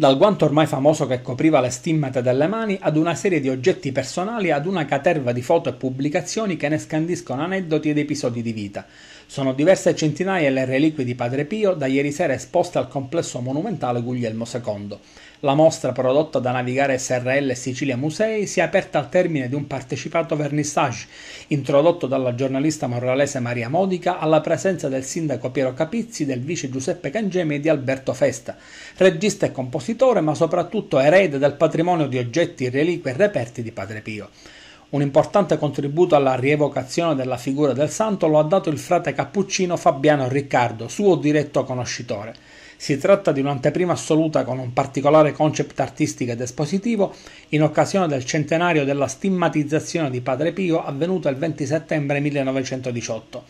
dal guanto ormai famoso che copriva le stimmate delle mani ad una serie di oggetti personali ad una caterva di foto e pubblicazioni che ne scandiscono aneddoti ed episodi di vita. Sono diverse centinaia le reliquie di Padre Pio da ieri sera esposte al complesso monumentale Guglielmo II. La mostra prodotta da Navigare SRL Sicilia Musei si è aperta al termine di un partecipato vernissage introdotto dalla giornalista morralese Maria Modica alla presenza del sindaco Piero Capizzi, del vice Giuseppe Cangemi e di Alberto Festa, regista e compositore investitore, ma soprattutto erede del patrimonio di oggetti, reliquie e reperti di Padre Pio. Un importante contributo alla rievocazione della figura del santo lo ha dato il frate cappuccino Fabiano Riccardo, suo diretto conoscitore. Si tratta di un'anteprima assoluta con un particolare concept artistico ed espositivo in occasione del centenario della stigmatizzazione di Padre Pio avvenuta il 20 settembre 1918.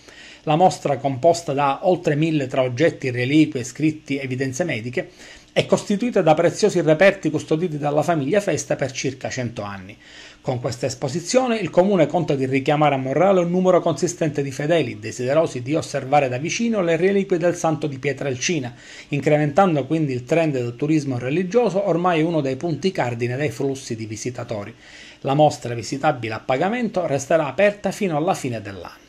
La mostra, composta da oltre mille tra oggetti, reliquie, scritti, evidenze mediche, è costituita da preziosi reperti custoditi dalla famiglia Festa per circa 100 anni. Con questa esposizione il comune conta di richiamare a morale un numero consistente di fedeli, desiderosi di osservare da vicino le reliquie del santo di Pietralcina, incrementando quindi il trend del turismo religioso ormai uno dei punti cardine dei flussi di visitatori. La mostra visitabile a pagamento resterà aperta fino alla fine dell'anno.